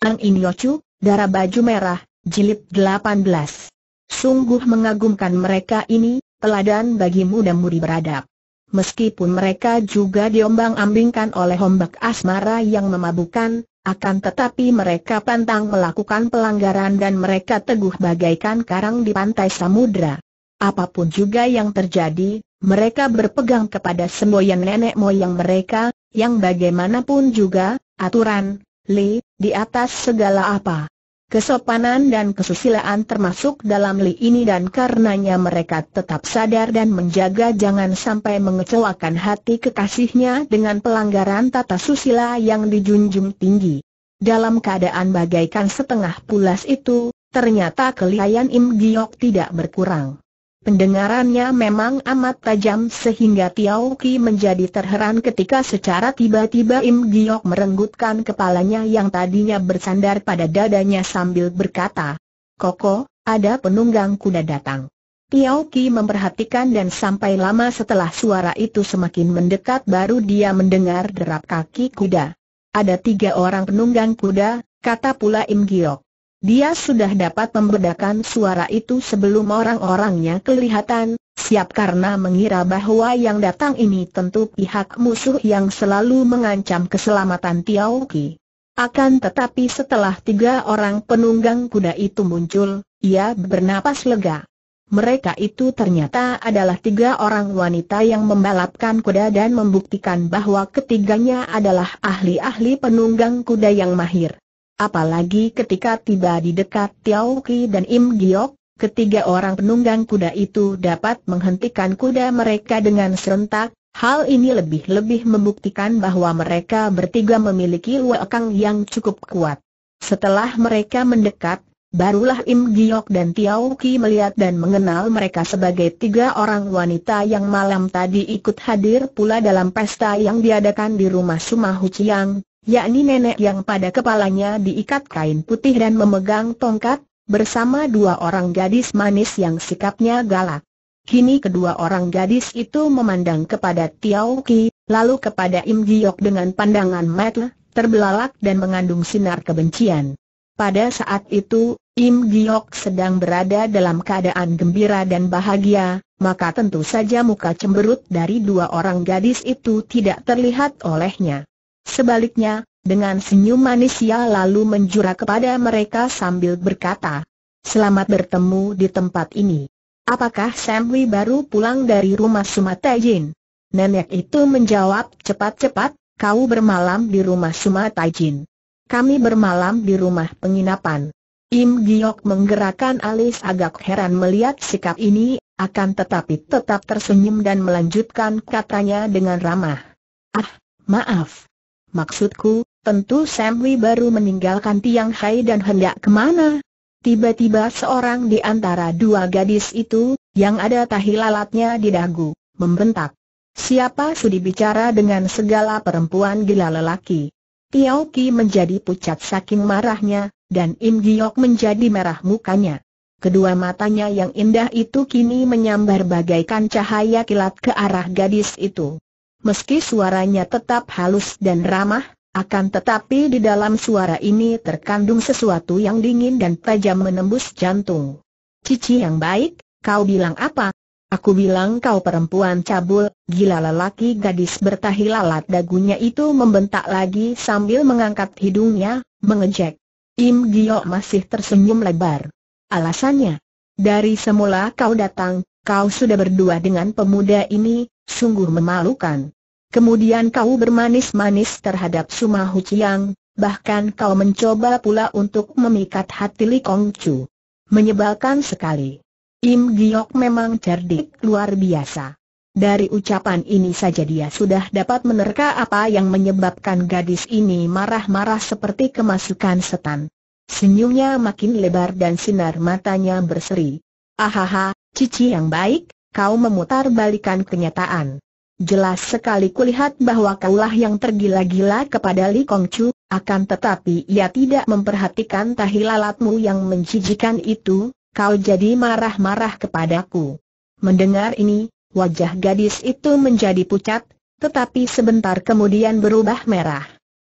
Eng Yocu, Darah Baju Merah, Jilid 18. Sungguh mengagumkan mereka ini, teladan bagi muda-mudi beradab. Meskipun mereka juga diombang-ambingkan oleh ombak asmara yang memabukan, akan tetapi mereka pantang melakukan pelanggaran dan mereka teguh bagaikan karang di pantai samudra. Apapun juga yang terjadi, mereka berpegang kepada semboyan nenek moyang mereka, yang bagaimanapun juga, aturan, Li, di atas segala apa. Kesopanan dan kesusilaan termasuk dalam Li ini dan karenanya mereka tetap sadar dan menjaga jangan sampai mengecewakan hati kekasihnya dengan pelanggaran tata susila yang dijunjung tinggi. Dalam keadaan bagaikan setengah pulas itu, ternyata kelihayan Im Giok tidak berkurang. Pendengarannya memang amat tajam sehingga Tiao Ki menjadi terheran ketika secara tiba-tiba Im Giok merenggutkan kepalanya yang tadinya bersandar pada dadanya sambil berkata, Koko, ada penunggang kuda datang. Tiao Ki memperhatikan dan sampai lama setelah suara itu semakin mendekat baru dia mendengar derap kaki kuda. Ada tiga orang penunggang kuda, kata pula Im Giok. Dia sudah dapat membedakan suara itu sebelum orang-orangnya kelihatan, siap karena mengira bahwa yang datang ini tentu pihak musuh yang selalu mengancam keselamatan Tiao Ki. Akan tetapi setelah tiga orang penunggang kuda itu muncul, ia bernapas lega. Mereka itu ternyata adalah tiga orang wanita yang membalapkan kuda dan membuktikan bahwa ketiganya adalah ahli-ahli penunggang kuda yang mahir. Apalagi ketika tiba di dekat Tiao Ki dan Im Giok, ketiga orang penunggang kuda itu dapat menghentikan kuda mereka dengan serentak, Hal ini lebih-lebih membuktikan bahwa mereka bertiga memiliki wakang yang cukup kuat. Setelah mereka mendekat, barulah Im Giok dan Tiao Ki melihat dan mengenal mereka sebagai tiga orang wanita yang malam tadi ikut hadir pula dalam pesta yang diadakan di rumah Sumahu Chiang, yakni nenek yang pada kepalanya diikat kain putih dan memegang tongkat, bersama dua orang gadis manis yang sikapnya galak. Kini kedua orang gadis itu memandang kepada Tiao Ki, lalu kepada Im Giok dengan pandangan mata, terbelalak dan mengandung sinar kebencian. Pada saat itu, Im Giok sedang berada dalam keadaan gembira dan bahagia, maka tentu saja muka cemberut dari dua orang gadis itu tidak terlihat olehnya. Sebaliknya, dengan senyum manis ia lalu menjurah kepada mereka sambil berkata, Selamat bertemu di tempat ini. Apakah Samwi baru pulang dari rumah Sumata Jin? Nenek itu menjawab cepat-cepat, kau bermalam di rumah Sumata Jin. Kami bermalam di rumah penginapan. Im Giok menggerakkan alis agak heran melihat sikap ini, akan tetapi tetap tersenyum dan melanjutkan katanya dengan ramah. Ah, maaf. Maksudku, tentu Sam baru meninggalkan Tiang Hai dan hendak kemana? Tiba-tiba seorang di antara dua gadis itu, yang ada tahi lalatnya di dagu, membentak. Siapa sudi bicara dengan segala perempuan gila lelaki? Tiao Ki menjadi pucat saking marahnya, dan Im Giok menjadi merah mukanya. Kedua matanya yang indah itu kini menyambar bagaikan cahaya kilat ke arah gadis itu. Meski suaranya tetap halus dan ramah, akan tetapi di dalam suara ini terkandung sesuatu yang dingin dan tajam menembus jantung. Cici yang baik, kau bilang apa? Aku bilang kau perempuan cabul, gila lelaki gadis bertahi lalat dagunya itu membentak lagi sambil mengangkat hidungnya, mengejek. Im Gio masih tersenyum lebar. Alasannya, dari semula kau datang, kau sudah berdua dengan pemuda ini, sungguh memalukan. Kemudian kau bermanis-manis terhadap Sumahu Chiang, bahkan kau mencoba pula untuk memikat hati Li Kong Chu. Menyebalkan sekali. Im Giok memang cerdik luar biasa. Dari ucapan ini saja dia sudah dapat menerka apa yang menyebabkan gadis ini marah-marah seperti kemasukan setan. Senyumnya makin lebar dan sinar matanya berseri. Ahaha, cici yang baik, kau memutar balikan kenyataan. Jelas sekali kulihat bahwa kaulah yang tergila-gila kepada Li Kong Chu, akan tetapi ia tidak memperhatikan tahi lalatmu yang menjijikan itu, kau jadi marah-marah kepadaku. Mendengar ini, wajah gadis itu menjadi pucat, tetapi sebentar kemudian berubah merah.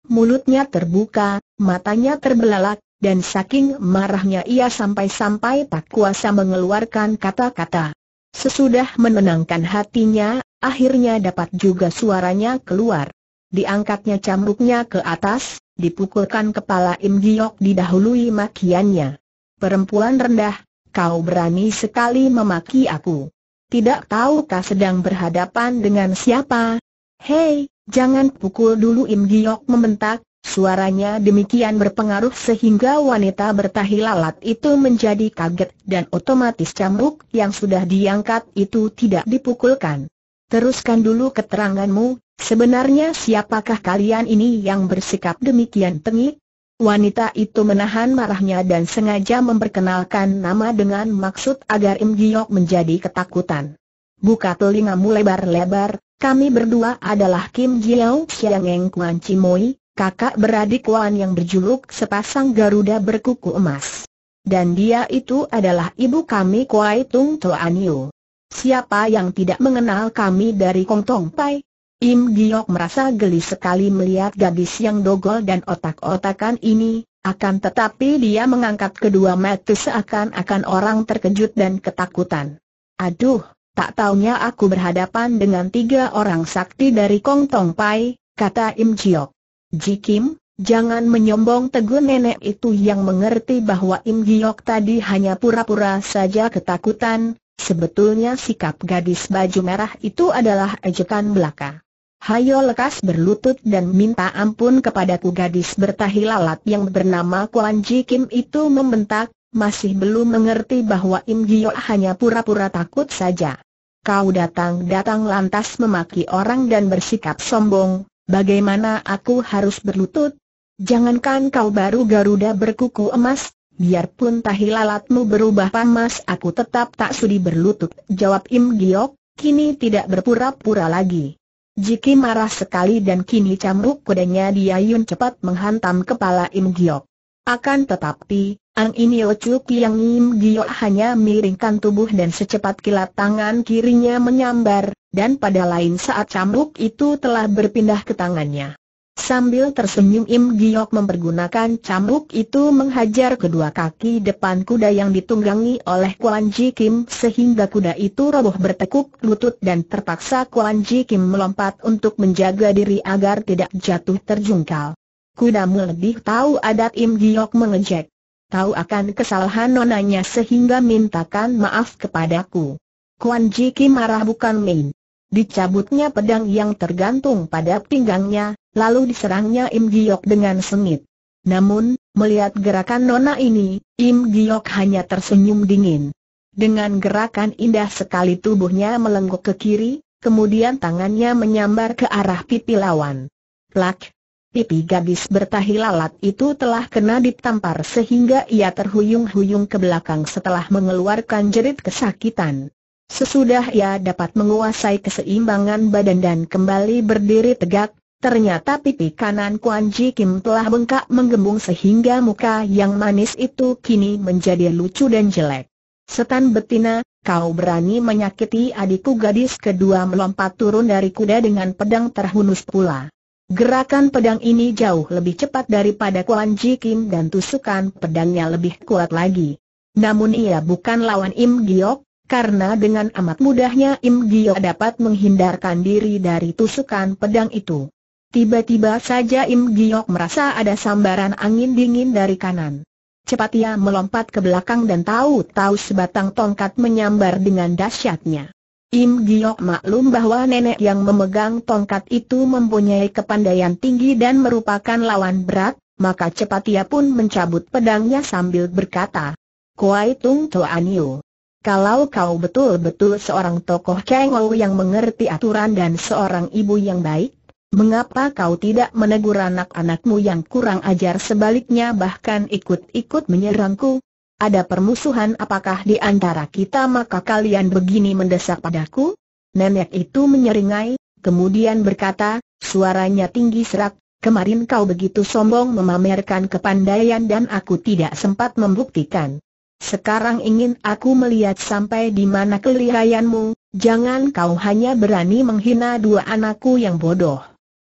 Mulutnya terbuka, matanya terbelalak, dan saking marahnya ia sampai-sampai tak kuasa mengeluarkan kata-kata. Sesudah menenangkan hatinya, akhirnya dapat juga suaranya keluar. Diangkatnya cambuknya ke atas, dipukulkan kepala Im Giok didahului makiannya. Perempuan rendah, kau berani sekali memaki aku. Tidak tahukah sedang berhadapan dengan siapa? Hei, jangan pukul dulu Im Giok membentak, Suaranya demikian berpengaruh sehingga wanita bertahi lalat itu menjadi kaget dan otomatis cambuk yang sudah diangkat itu tidak dipukulkan. Teruskan dulu keteranganmu, sebenarnya siapakah kalian ini yang bersikap demikian tengik? Wanita itu menahan marahnya dan sengaja memperkenalkan nama dengan maksud agar Im Giok menjadi ketakutan. Buka telingamu lebar-lebar, kami berdua adalah Kim Jiao Xiang Eng Kuan Chimoi, kakak beradik Wan yang berjuluk sepasang Garuda berkuku emas. Dan dia itu adalah ibu kami Kuai Tung Toanio. Siapa yang tidak mengenal kami dari Kong Tong Pai? Im Giok merasa geli sekali melihat gadis yang dogol dan otak-otakan ini, akan tetapi dia mengangkat kedua mata seakan-akan orang terkejut dan ketakutan. Aduh, tak taunya aku berhadapan dengan tiga orang sakti dari Kong Tong Pai, kata Im Giok. Ji Kim, jangan menyombong Teguh nenek itu yang mengerti bahwa Im Giok tadi hanya pura-pura saja ketakutan, sebetulnya sikap gadis baju merah itu adalah ejekan belaka. Hayo lekas berlutut dan minta ampun kepadaku gadis bertahi lalat yang bernama Kuan Ji Kim itu membentak, masih belum mengerti bahwa Im Giok hanya pura-pura takut saja. Kau datang-datang lantas memaki orang dan bersikap sombong, Bagaimana aku harus berlutut? Jangankan kau baru Garuda berkuku emas, biarpun tahi lalatmu berubah pangmas aku tetap tak sudi berlutut, jawab Im Giok, kini tidak berpura-pura lagi. Jiki marah sekali dan kini camruk kudanya Diayun cepat menghantam kepala Im Giok. Akan tetapi, Ang Inio Chuk yang Im Giok hanya miringkan tubuh dan secepat kilat tangan kirinya menyambar, dan pada lain saat cambuk itu telah berpindah ke tangannya. Sambil tersenyum Im Giok mempergunakan cambuk itu menghajar kedua kaki depan kuda yang ditunggangi oleh Kuan Ji Kim sehingga kuda itu roboh bertekuk lutut dan terpaksa Kuan Ji Kim melompat untuk menjaga diri agar tidak jatuh terjungkal. Kudamu lebih tahu adat Im Giok mengejek. Tahu akan kesalahan nonanya sehingga mintakan maaf kepadaku. Kuan Ji Kim marah bukan main. Dicabutnya pedang yang tergantung pada pinggangnya, lalu diserangnya Im Giok dengan sengit. Namun, melihat gerakan Nona ini, Im Giok hanya tersenyum dingin. Dengan gerakan indah sekali tubuhnya melengkuk ke kiri, kemudian tangannya menyambar ke arah pipi lawan. Plak! Pipi gadis bertahi lalat itu telah kena ditampar sehingga ia terhuyung-huyung ke belakang setelah mengeluarkan jerit kesakitan. Sesudah ia dapat menguasai keseimbangan badan dan kembali berdiri tegak, ternyata pipi kanan Kuan Ji Kim telah bengkak menggembung sehingga muka yang manis itu kini menjadi lucu dan jelek. Setan betina, kau berani menyakiti adikku gadis kedua melompat turun dari kuda dengan pedang terhunus pula. Gerakan pedang ini jauh lebih cepat daripada Kuan Ji Kim dan tusukan pedangnya lebih kuat lagi. Namun ia bukan lawan Im Giok, karena dengan amat mudahnya Im Gio dapat menghindarkan diri dari tusukan pedang itu. Tiba-tiba saja Im Gio merasa ada sambaran angin dingin dari kanan. Cepat ia melompat ke belakang dan tahu-tahu sebatang tongkat menyambar dengan dahsyatnya. Im Giok maklum bahwa nenek yang memegang tongkat itu mempunyai kepandaian tinggi dan merupakan lawan berat, maka cepat ia pun mencabut pedangnya sambil berkata, Kuai Tung Yu. Kalau kau betul-betul seorang tokoh cengol yang mengerti aturan dan seorang ibu yang baik, mengapa kau tidak menegur anak-anakmu yang kurang ajar sebaliknya bahkan ikut-ikut menyerangku? Ada permusuhan apakah di antara kita maka kalian begini mendesak padaku? Nenek itu menyeringai, kemudian berkata, suaranya tinggi serak, kemarin kau begitu sombong memamerkan kepandaian dan aku tidak sempat membuktikan. Sekarang ingin aku melihat sampai di mana kelihayanmu, jangan kau hanya berani menghina dua anakku yang bodoh.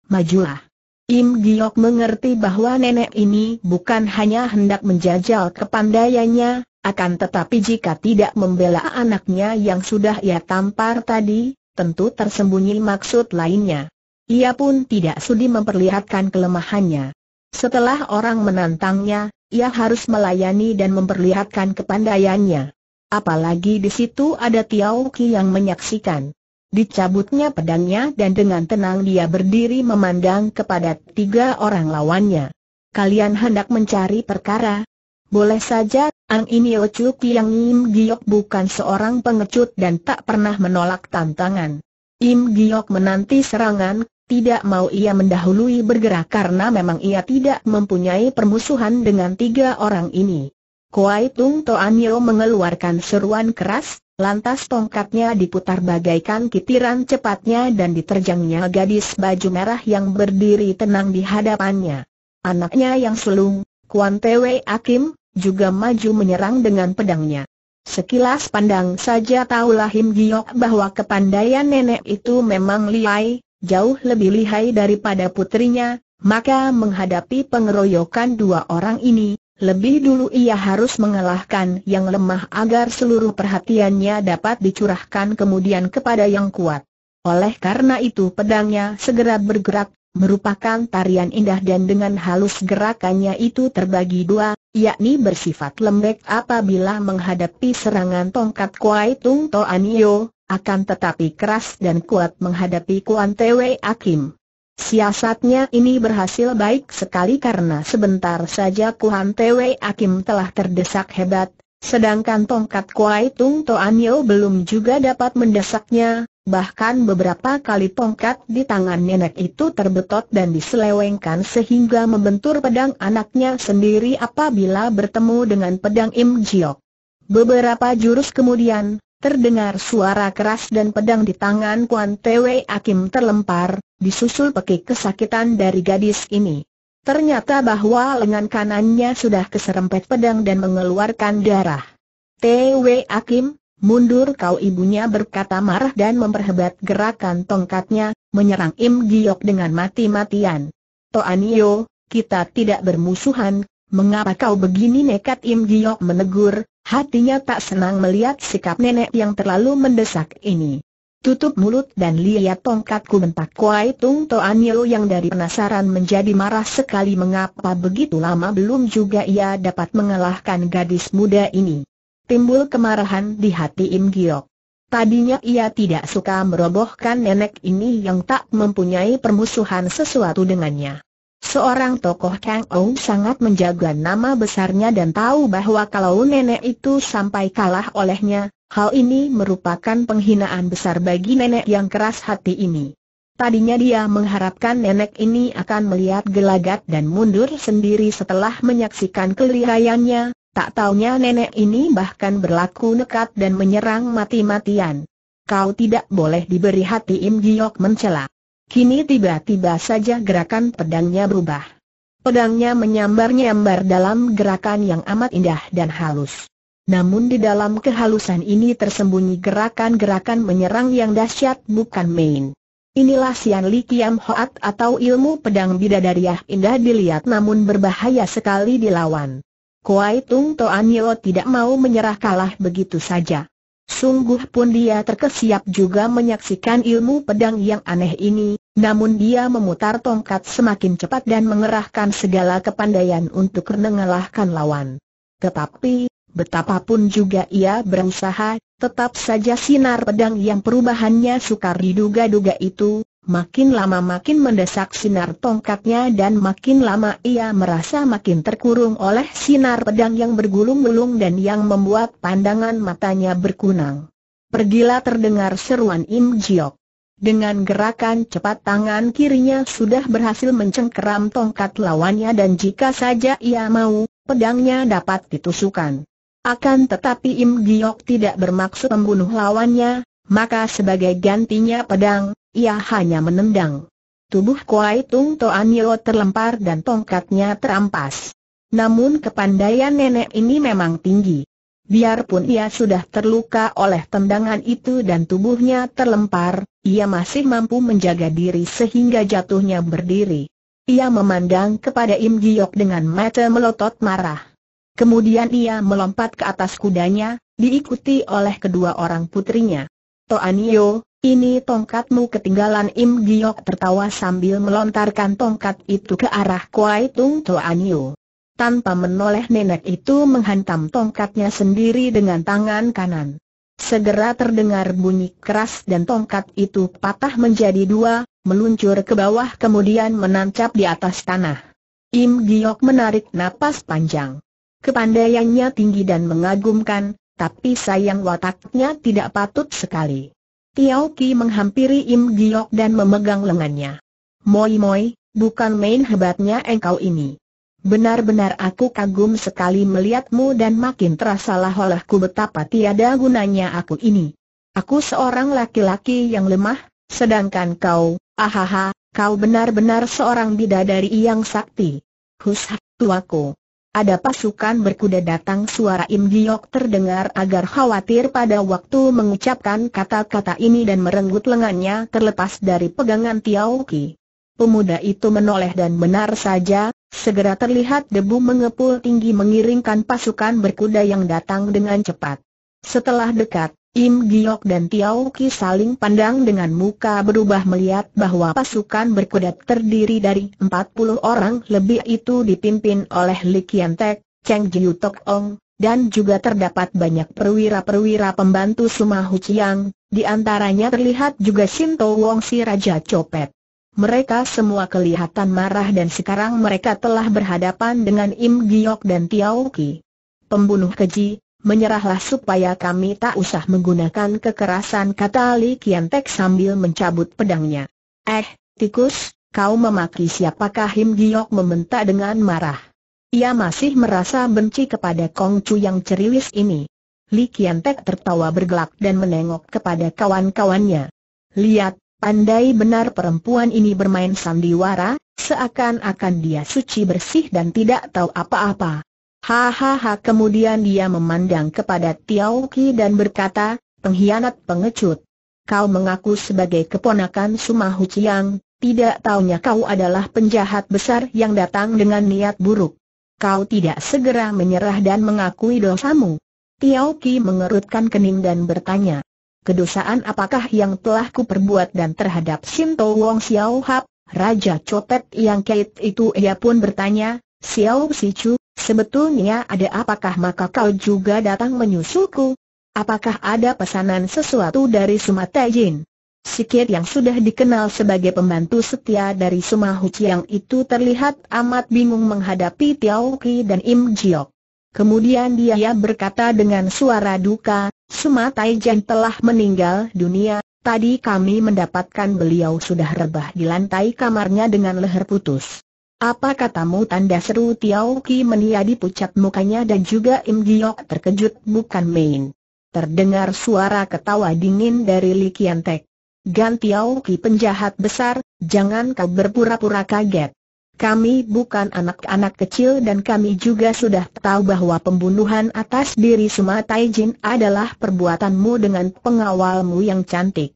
Majulah. Im Giok mengerti bahwa nenek ini bukan hanya hendak menjajal kepandaiannya, akan tetapi jika tidak membela anaknya yang sudah ia tampar tadi, tentu tersembunyi maksud lainnya. Ia pun tidak sudi memperlihatkan kelemahannya. Setelah orang menantangnya, ia harus melayani dan memperlihatkan kepandaiannya. Apalagi di situ ada Tiao Ki yang menyaksikan. Dicabutnya pedangnya dan dengan tenang dia berdiri memandang kepada tiga orang lawannya. Kalian hendak mencari perkara? Boleh saja, Ang ini Ocu yang Im Giok bukan seorang pengecut dan tak pernah menolak tantangan. Im Giok menanti serangan, tidak mau ia mendahului bergerak karena memang ia tidak mempunyai permusuhan dengan tiga orang ini. Kuai Tung Toanyo mengeluarkan seruan keras, lantas tongkatnya diputar bagaikan kitiran cepatnya dan diterjangnya gadis baju merah yang berdiri tenang di hadapannya. Anaknya yang sulung, Kuan Tewe Akim, juga maju menyerang dengan pedangnya. Sekilas pandang saja tahulah Him Giok bahwa kepandaian nenek itu memang liai, jauh lebih lihai daripada putrinya, maka menghadapi pengeroyokan dua orang ini, lebih dulu ia harus mengalahkan yang lemah agar seluruh perhatiannya dapat dicurahkan kemudian kepada yang kuat. Oleh karena itu pedangnya segera bergerak, merupakan tarian indah dan dengan halus gerakannya itu terbagi dua, yakni bersifat lembek apabila menghadapi serangan tongkat Kuai Tung Anio akan tetapi keras dan kuat menghadapi Kuan Tewe Akim. Siasatnya ini berhasil baik sekali karena sebentar saja Kuan Tewe Akim telah terdesak hebat, sedangkan tongkat Kuai Tung Toanyo belum juga dapat mendesaknya, bahkan beberapa kali tongkat di tangan nenek itu terbetot dan diselewengkan sehingga membentur pedang anaknya sendiri apabila bertemu dengan pedang Im Jiok. Beberapa jurus kemudian, Terdengar suara keras dan pedang di tangan Kuan Tewe Akim terlempar, disusul pekik kesakitan dari gadis ini. Ternyata bahwa lengan kanannya sudah keserempet pedang dan mengeluarkan darah. Tewe Akim, mundur kau ibunya berkata marah dan memperhebat gerakan tongkatnya, menyerang Im Giok dengan mati-matian. Toanio, kita tidak bermusuhan, mengapa kau begini nekat Im Giok menegur, Hatinya tak senang melihat sikap nenek yang terlalu mendesak ini. Tutup mulut dan lihat tongkatku bentak Kuai Tung Toan Yo yang dari penasaran menjadi marah sekali mengapa begitu lama belum juga ia dapat mengalahkan gadis muda ini. Timbul kemarahan di hati Im Giok. Tadinya ia tidak suka merobohkan nenek ini yang tak mempunyai permusuhan sesuatu dengannya. Seorang tokoh Kang Ou sangat menjaga nama besarnya dan tahu bahwa kalau nenek itu sampai kalah olehnya, hal ini merupakan penghinaan besar bagi nenek yang keras hati ini. Tadinya dia mengharapkan nenek ini akan melihat gelagat dan mundur sendiri setelah menyaksikan keliraiannya, tak taunya nenek ini bahkan berlaku nekat dan menyerang mati-matian. Kau tidak boleh diberi hati Im Giok mencela. Kini tiba-tiba saja gerakan pedangnya berubah. Pedangnya menyambar-nyambar dalam gerakan yang amat indah dan halus. Namun di dalam kehalusan ini tersembunyi gerakan-gerakan menyerang yang dahsyat bukan main. Inilah Sian Li Kiam Hoat atau ilmu pedang bidadariah indah dilihat namun berbahaya sekali dilawan. Kuai Tung Toan Yeo tidak mau menyerah kalah begitu saja. Sungguh pun dia terkesiap juga menyaksikan ilmu pedang yang aneh ini, namun dia memutar tongkat semakin cepat dan mengerahkan segala kepandaian untuk menengalahkan lawan. Tetapi, betapapun juga ia berusaha, tetap saja sinar pedang yang perubahannya sukar diduga-duga itu, Makin lama makin mendesak sinar tongkatnya dan makin lama ia merasa makin terkurung oleh sinar pedang yang bergulung-gulung dan yang membuat pandangan matanya berkunang. Pergilah terdengar seruan Im Jiok. Dengan gerakan cepat tangan kirinya sudah berhasil mencengkeram tongkat lawannya dan jika saja ia mau, pedangnya dapat ditusukan. Akan tetapi Im Giok tidak bermaksud membunuh lawannya, maka sebagai gantinya pedang, ia hanya menendang. Tubuh Kuai Tung Toanio terlempar dan tongkatnya terampas. Namun kepandaian nenek ini memang tinggi. Biarpun ia sudah terluka oleh tendangan itu dan tubuhnya terlempar, ia masih mampu menjaga diri sehingga jatuhnya berdiri. Ia memandang kepada Im Giok dengan mata melotot marah. Kemudian ia melompat ke atas kudanya, diikuti oleh kedua orang putrinya. Toanio, ini tongkatmu ketinggalan Im Giok tertawa sambil melontarkan tongkat itu ke arah Kuai Tung Toanio. Tanpa menoleh nenek itu menghantam tongkatnya sendiri dengan tangan kanan. Segera terdengar bunyi keras dan tongkat itu patah menjadi dua, meluncur ke bawah kemudian menancap di atas tanah. Im Giok menarik napas panjang. Kepandaiannya tinggi dan mengagumkan, tapi sayang wataknya tidak patut sekali. Tiao Ki menghampiri Im Giok dan memegang lengannya. Moi Moi, bukan main hebatnya engkau ini. Benar-benar aku kagum sekali melihatmu dan makin terasalah olehku betapa tiada gunanya aku ini. Aku seorang laki-laki yang lemah, sedangkan kau, ahaha, kau benar-benar seorang bidadari yang sakti. Husha, tuaku. Ada pasukan berkuda datang suara Im Giok terdengar agar khawatir pada waktu mengucapkan kata-kata ini dan merenggut lengannya terlepas dari pegangan Tiao Ki. Pemuda itu menoleh dan benar saja, segera terlihat debu mengepul tinggi mengiringkan pasukan berkuda yang datang dengan cepat. Setelah dekat, Im Giok dan Tiao Ki saling pandang dengan muka berubah melihat bahwa pasukan berkuda terdiri dari 40 orang lebih itu dipimpin oleh Li Kian Tek, Cheng Jiu Tok Ong, dan juga terdapat banyak perwira-perwira pembantu Sumahu Chiang, di antaranya terlihat juga Shinto Wong si Raja Copet. Mereka semua kelihatan marah dan sekarang mereka telah berhadapan dengan Im Giok dan Tiao Ki. Pembunuh keji, menyerahlah supaya kami tak usah menggunakan kekerasan kata Li Kiantek sambil mencabut pedangnya. Eh, tikus, kau memaki siapakah Him Giok mementak dengan marah. Ia masih merasa benci kepada Kong Chu yang ceriwis ini. Li Kiantek tertawa bergelak dan menengok kepada kawan-kawannya. Lihat, pandai benar perempuan ini bermain sandiwara, seakan-akan dia suci bersih dan tidak tahu apa-apa. Hahaha kemudian dia memandang kepada Tiao Ki dan berkata, pengkhianat pengecut. Kau mengaku sebagai keponakan Sumahu Chiang, tidak taunya kau adalah penjahat besar yang datang dengan niat buruk. Kau tidak segera menyerah dan mengakui dosamu. Tiao Ki mengerutkan kening dan bertanya, kedosaan apakah yang telah kuperbuat dan terhadap Sinto Wong Xiao Hap, Raja Copet yang kait itu ia pun bertanya, Xiao Chu, Sebetulnya ada apakah maka kau juga datang menyusulku? Apakah ada pesanan sesuatu dari Sumata Sikit yang sudah dikenal sebagai pembantu setia dari Sumahuci yang itu terlihat amat bingung menghadapi Tiao Ki dan Im Jiok. Kemudian dia berkata dengan suara duka, Sumatai telah meninggal dunia, tadi kami mendapatkan beliau sudah rebah di lantai kamarnya dengan leher putus. Apa katamu tanda seru Tiao Ki meniadi pucat mukanya dan juga Im Giok terkejut bukan main. Terdengar suara ketawa dingin dari Li Kian Tek. Gan Tiao Ki penjahat besar, jangan kau berpura-pura kaget. Kami bukan anak-anak kecil dan kami juga sudah tahu bahwa pembunuhan atas diri Sumatai Taijin adalah perbuatanmu dengan pengawalmu yang cantik.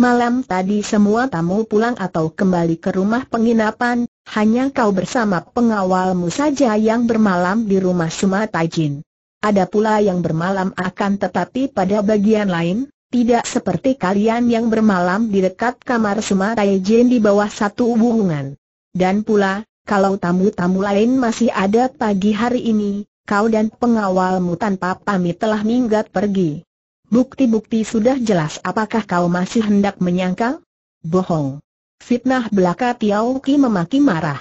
Malam tadi semua tamu pulang atau kembali ke rumah penginapan, hanya kau bersama pengawalmu saja yang bermalam di rumah Sumatajin. Ada pula yang bermalam akan tetapi pada bagian lain, tidak seperti kalian yang bermalam di dekat kamar Sumatajin di bawah satu hubungan. Dan pula, kalau tamu-tamu lain masih ada pagi hari ini, kau dan pengawalmu tanpa pamit telah minggat pergi. Bukti-bukti sudah jelas apakah kau masih hendak menyangkal? Bohong. Fitnah belaka Tiao Ki memaki marah.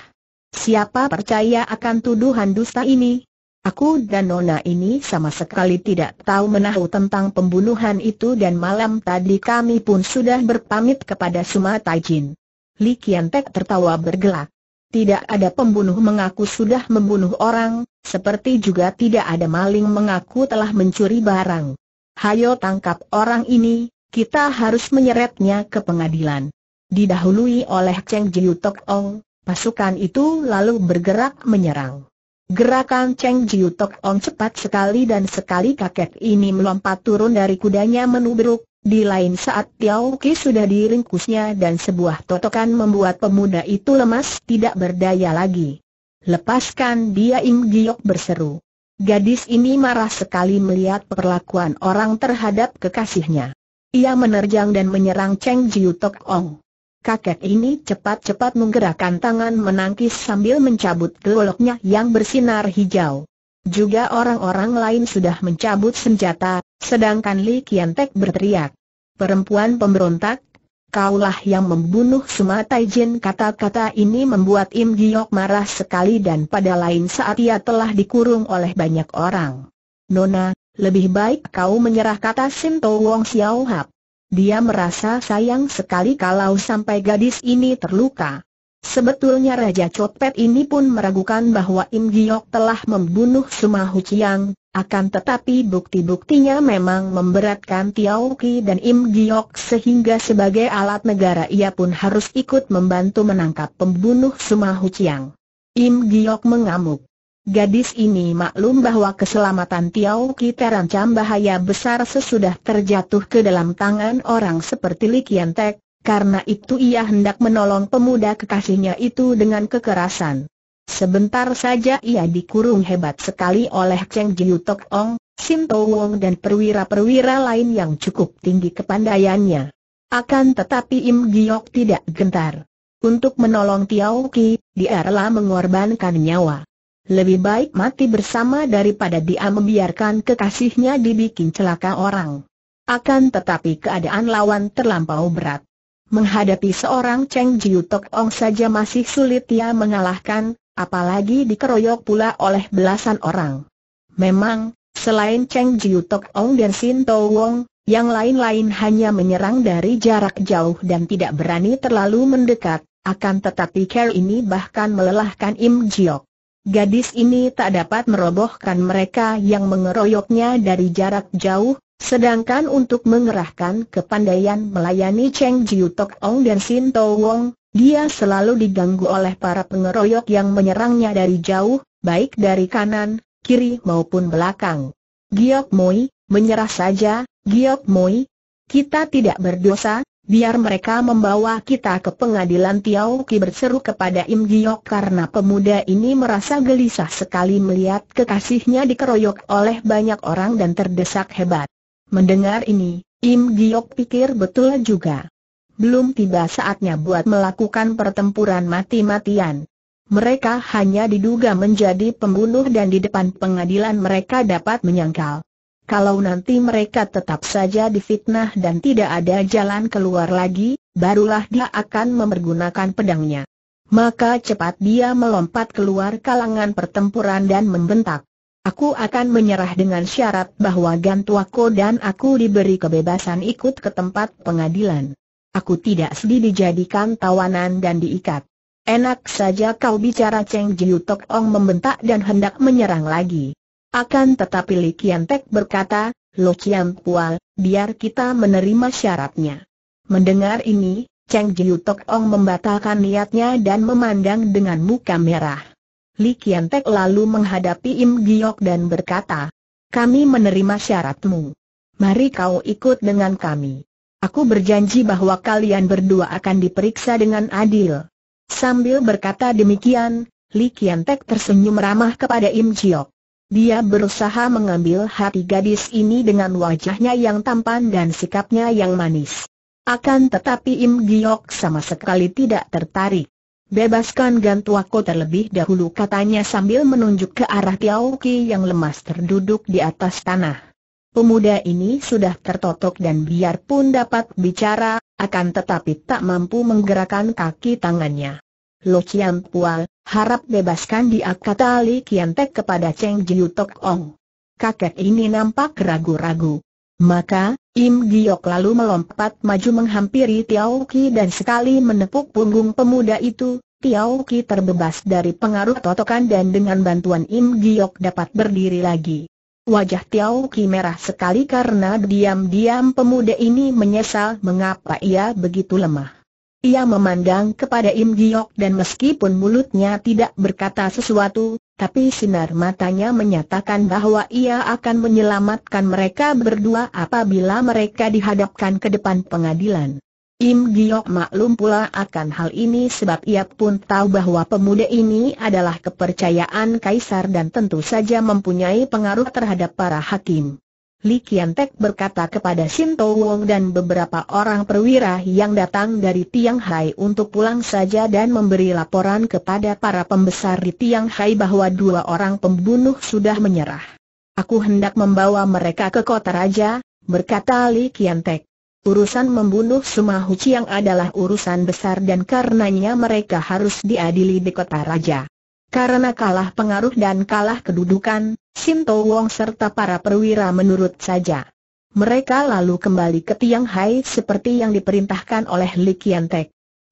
Siapa percaya akan tuduhan dusta ini? Aku dan Nona ini sama sekali tidak tahu menahu tentang pembunuhan itu dan malam tadi kami pun sudah berpamit kepada Suma Taijin. Li Kian Tek tertawa bergelak. Tidak ada pembunuh mengaku sudah membunuh orang, seperti juga tidak ada maling mengaku telah mencuri barang hayo tangkap orang ini, kita harus menyeretnya ke pengadilan. Didahului oleh Cheng Jiu Tok Ong, pasukan itu lalu bergerak menyerang. Gerakan Cheng Jiu Tok Ong cepat sekali dan sekali kakek ini melompat turun dari kudanya menubruk, di lain saat Tiao Ki sudah diringkusnya dan sebuah totokan membuat pemuda itu lemas tidak berdaya lagi. Lepaskan dia Im Giok berseru. Gadis ini marah sekali melihat perlakuan orang terhadap kekasihnya. Ia menerjang dan menyerang Cheng Jiu Tok Ong. Kakek ini cepat-cepat menggerakkan tangan menangkis sambil mencabut keloloknya yang bersinar hijau. Juga orang-orang lain sudah mencabut senjata, sedangkan Li Kian Tek berteriak. Perempuan pemberontak, Kaulah yang membunuh Sumatai Jin kata-kata ini membuat Im Giok marah sekali dan pada lain saat ia telah dikurung oleh banyak orang. Nona, lebih baik kau menyerah kata Sinto Wong Xiao Hap. Dia merasa sayang sekali kalau sampai gadis ini terluka. Sebetulnya Raja Copet ini pun meragukan bahwa Im Giok telah membunuh Suma Huciang, akan tetapi bukti-buktinya memang memberatkan Tiao Ki dan Im Giok sehingga sebagai alat negara ia pun harus ikut membantu menangkap pembunuh Suma Huciang. Im Giok mengamuk. Gadis ini maklum bahwa keselamatan Tiao Ki terancam bahaya besar sesudah terjatuh ke dalam tangan orang seperti Kian Tek, karena itu ia hendak menolong pemuda kekasihnya itu dengan kekerasan. Sebentar saja ia dikurung hebat sekali oleh Cheng Jiu Tok Ong, Sim To Wong dan perwira-perwira lain yang cukup tinggi kepandaiannya. Akan tetapi Im Giok tidak gentar. Untuk menolong Tiao Ki, dia rela mengorbankan nyawa. Lebih baik mati bersama daripada dia membiarkan kekasihnya dibikin celaka orang. Akan tetapi keadaan lawan terlampau berat. Menghadapi seorang Cheng Jiu Tok Ong saja masih sulit ia mengalahkan, apalagi dikeroyok pula oleh belasan orang. Memang, selain Cheng Jiu Tok Ong dan Sin To Wong, yang lain-lain hanya menyerang dari jarak jauh dan tidak berani terlalu mendekat, akan tetapi care ini bahkan melelahkan Im Jiok. Gadis ini tak dapat merobohkan mereka yang mengeroyoknya dari jarak jauh, Sedangkan untuk mengerahkan kepandaian melayani Cheng Jiu Tok Ong dan Sin To Wong, dia selalu diganggu oleh para pengeroyok yang menyerangnya dari jauh, baik dari kanan, kiri maupun belakang. Giok Moi, menyerah saja, Giok Moi. Kita tidak berdosa, biar mereka membawa kita ke pengadilan Tiao Ki berseru kepada Im Giok karena pemuda ini merasa gelisah sekali melihat kekasihnya dikeroyok oleh banyak orang dan terdesak hebat. Mendengar ini, Im Giok pikir betul juga. Belum tiba saatnya buat melakukan pertempuran mati-matian. Mereka hanya diduga menjadi pembunuh dan di depan pengadilan mereka dapat menyangkal. Kalau nanti mereka tetap saja difitnah dan tidak ada jalan keluar lagi, barulah dia akan memergunakan pedangnya. Maka cepat dia melompat keluar kalangan pertempuran dan membentak aku akan menyerah dengan syarat bahwa Gantuako dan aku diberi kebebasan ikut ke tempat pengadilan. Aku tidak sedih dijadikan tawanan dan diikat. Enak saja kau bicara Cheng Jiu Tok Ong membentak dan hendak menyerang lagi. Akan tetapi Li Kian Tek berkata, Lo Chiam Pual, biar kita menerima syaratnya. Mendengar ini, Cheng Jiu Tok Ong membatalkan niatnya dan memandang dengan muka merah. Li Kiantek lalu menghadapi Im Giok dan berkata, kami menerima syaratmu. Mari kau ikut dengan kami. Aku berjanji bahwa kalian berdua akan diperiksa dengan adil. Sambil berkata demikian, Li Kiantek tersenyum ramah kepada Im Giok. Dia berusaha mengambil hati gadis ini dengan wajahnya yang tampan dan sikapnya yang manis. Akan tetapi Im Giok sama sekali tidak tertarik. Bebaskan Gantuako terlebih dahulu katanya sambil menunjuk ke arah Tiao Ki yang lemas terduduk di atas tanah. Pemuda ini sudah tertotok dan biarpun dapat bicara, akan tetapi tak mampu menggerakkan kaki tangannya. Lo Chiang Pual, harap bebaskan dia kata Li Kiantek kepada Cheng Jiu Tok Ong. Kakek ini nampak ragu-ragu. Maka, Im Giok lalu melompat maju menghampiri Tiao Ki dan sekali menepuk punggung pemuda itu, Tiao Ki terbebas dari pengaruh totokan dan dengan bantuan Im Giok dapat berdiri lagi. Wajah Tiao Ki merah sekali karena diam-diam pemuda ini menyesal mengapa ia begitu lemah. Ia memandang kepada Im Giok dan meskipun mulutnya tidak berkata sesuatu, tapi sinar matanya menyatakan bahwa ia akan menyelamatkan mereka berdua apabila mereka dihadapkan ke depan pengadilan. Im Giok maklum pula akan hal ini sebab ia pun tahu bahwa pemuda ini adalah kepercayaan kaisar dan tentu saja mempunyai pengaruh terhadap para hakim. Li Kiantek berkata kepada Shinto Wong dan beberapa orang perwira yang datang dari Tiang Hai untuk pulang saja dan memberi laporan kepada para pembesar di Tiang Hai bahwa dua orang pembunuh sudah menyerah. Aku hendak membawa mereka ke kota raja, berkata Li Kiantek. Urusan membunuh Sumahu Chiang adalah urusan besar dan karenanya mereka harus diadili di kota raja. Karena kalah pengaruh dan kalah kedudukan, Sinto Wong serta para perwira menurut saja. Mereka lalu kembali ke Tiang Hai seperti yang diperintahkan oleh Li Kian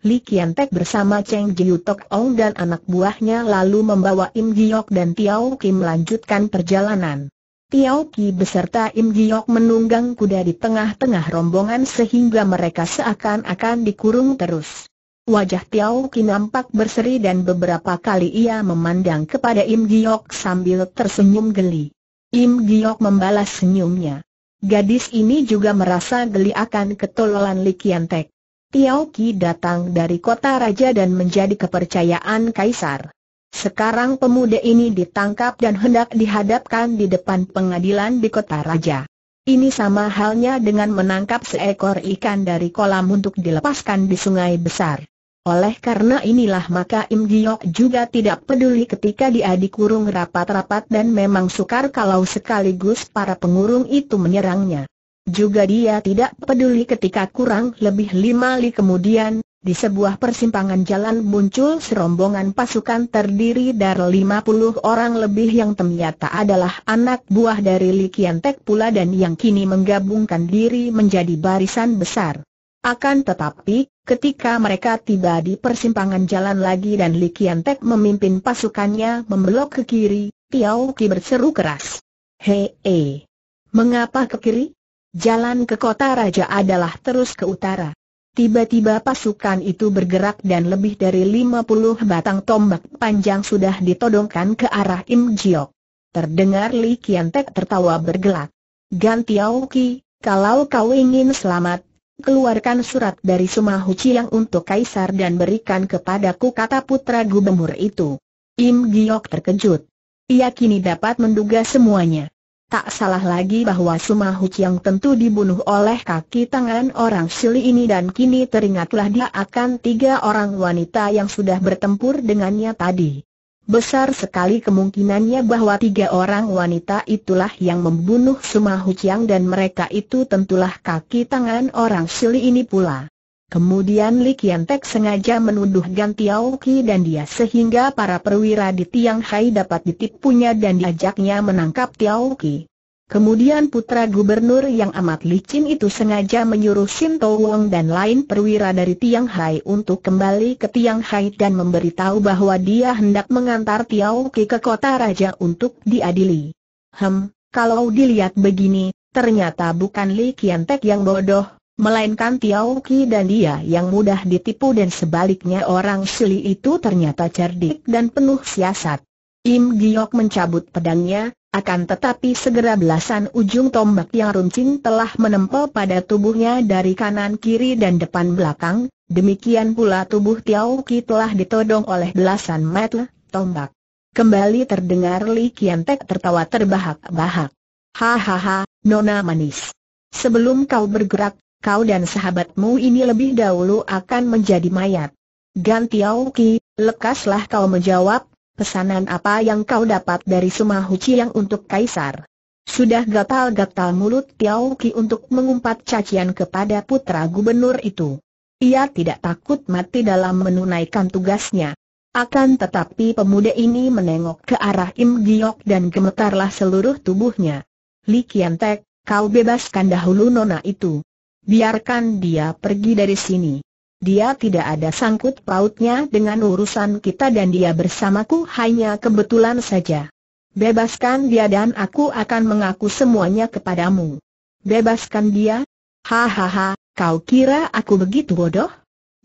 Li Kian bersama Cheng Jiu Tok Ong dan anak buahnya lalu membawa Im Giok dan Tiao Ki melanjutkan perjalanan. Tiao Ki beserta Im Giok menunggang kuda di tengah-tengah rombongan sehingga mereka seakan-akan dikurung terus. Wajah Tiao Ki nampak berseri dan beberapa kali ia memandang kepada Im Giok sambil tersenyum geli. Im Giok membalas senyumnya. Gadis ini juga merasa geli akan ketololan Li Kian Tek. Tiao Ki datang dari kota raja dan menjadi kepercayaan kaisar. Sekarang pemuda ini ditangkap dan hendak dihadapkan di depan pengadilan di kota raja. Ini sama halnya dengan menangkap seekor ikan dari kolam untuk dilepaskan di sungai besar. Oleh karena inilah maka Im Giok juga tidak peduli ketika dia dikurung rapat-rapat dan memang sukar kalau sekaligus para pengurung itu menyerangnya. Juga dia tidak peduli ketika kurang lebih lima li kemudian, di sebuah persimpangan jalan muncul serombongan pasukan terdiri dari lima puluh orang lebih yang ternyata adalah anak buah dari Li Kian Tek pula dan yang kini menggabungkan diri menjadi barisan besar. Akan tetapi, ketika mereka tiba di persimpangan jalan lagi dan Li Kiantek memimpin pasukannya membelok ke kiri, Tiao Ki berseru keras. Hei, eh, mengapa ke kiri? Jalan ke kota raja adalah terus ke utara. Tiba-tiba pasukan itu bergerak dan lebih dari 50 batang tombak panjang sudah ditodongkan ke arah Im Jiok. Terdengar Li Kiantek tertawa bergelak. Gan Tiao Ki, kalau kau ingin selamat, keluarkan surat dari Sumahuci yang untuk Kaisar dan berikan kepadaku kata putra gubernur itu. Im Giok terkejut. Ia kini dapat menduga semuanya. Tak salah lagi bahwa Sumahuci yang tentu dibunuh oleh kaki tangan orang Sili ini dan kini teringatlah dia akan tiga orang wanita yang sudah bertempur dengannya tadi. Besar sekali kemungkinannya bahwa tiga orang wanita itulah yang membunuh Suma Huciang dan mereka itu tentulah kaki tangan orang Sili ini pula. Kemudian Li Kian Tek sengaja menuduh Gan Tiao Ki dan dia sehingga para perwira di Tiang Hai dapat ditipunya dan diajaknya menangkap Tiao Ki. Kemudian putra gubernur yang amat licin itu sengaja menyuruh Shinto Wong dan lain perwira dari Tiang Hai untuk kembali ke Tiang Hai dan memberitahu bahwa dia hendak mengantar Tiao Ki ke kota raja untuk diadili. Hem, kalau dilihat begini, ternyata bukan Li Kian Tek yang bodoh, melainkan Tiao Ki dan dia yang mudah ditipu dan sebaliknya orang Sili itu ternyata cerdik dan penuh siasat. Im Giok mencabut pedangnya, akan tetapi segera belasan ujung tombak yang runcing telah menempel pada tubuhnya dari kanan kiri dan depan belakang, demikian pula tubuh Tiao Ki telah ditodong oleh belasan metel, tombak. Kembali terdengar Li Kian tertawa terbahak-bahak. Hahaha, nona manis. Sebelum kau bergerak, kau dan sahabatmu ini lebih dahulu akan menjadi mayat. Gan Tiao Ki, lekaslah kau menjawab, Pesanan apa yang kau dapat dari huci yang untuk Kaisar? Sudah gatal-gatal mulut Tiao Ki untuk mengumpat cacian kepada putra gubernur itu. Ia tidak takut mati dalam menunaikan tugasnya. Akan tetapi pemuda ini menengok ke arah Im Giok dan gemetarlah seluruh tubuhnya. Li Kian Tek, kau bebaskan dahulu nona itu. Biarkan dia pergi dari sini. Dia tidak ada sangkut pautnya dengan urusan kita dan dia bersamaku hanya kebetulan saja. Bebaskan dia dan aku akan mengaku semuanya kepadamu. Bebaskan dia? Hahaha, kau kira aku begitu bodoh?